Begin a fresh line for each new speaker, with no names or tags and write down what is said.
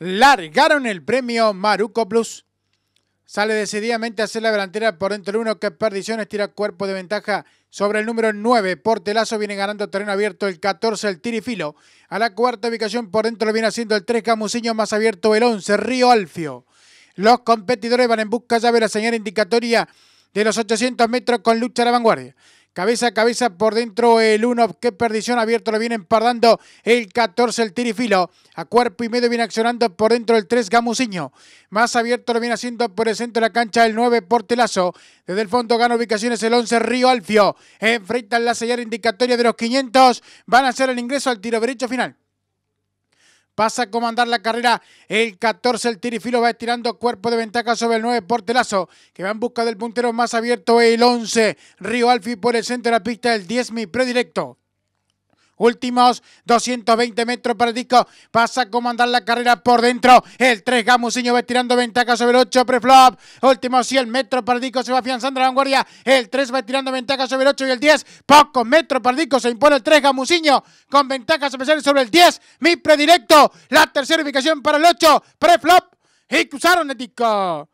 largaron el premio Maruco Plus. Sale decididamente a hacer la delantera por dentro el 1 que perdiciones tira cuerpo de ventaja sobre el número 9. Portelazo viene ganando terreno abierto el 14, el tirifilo. A la cuarta ubicación por dentro lo viene haciendo el 3, Camusiño más abierto el 11, Río Alfio. Los competidores van en busca, ya la señal indicatoria de los 800 metros con lucha a la vanguardia. Cabeza a cabeza por dentro el 1, qué perdición abierto, lo viene empardando el 14, el tirifilo. A cuerpo y medio viene accionando por dentro el 3, Gamusiño. Más abierto lo viene haciendo por el centro de la cancha el 9, Portelazo. Desde el fondo gana ubicaciones el 11, Río Alfio. Enfrentan la señal indicatoria de los 500. Van a hacer el ingreso al tiro derecho final. Pasa a comandar la carrera el 14, el tirifilo va estirando cuerpo de ventaja sobre el 9, Portelazo, que va en busca del puntero más abierto, el 11, Río Alfi por el centro de la pista, el 10, mi predirecto. Últimos 220 metros para el disco. Pasa a comandar la carrera por dentro. El 3 Gamusiño va tirando ventaja sobre el 8 preflop. Últimos 100 metros para el disco. Se va afianzando la vanguardia. El 3 va tirando ventaja sobre el 8 y el 10. Pocos metros para el disco. Se impone el 3 Gamusiño con ventajas especiales sobre el 10. Mi predirecto, La tercera ubicación para el 8. Preflop. Y cruzaron el disco.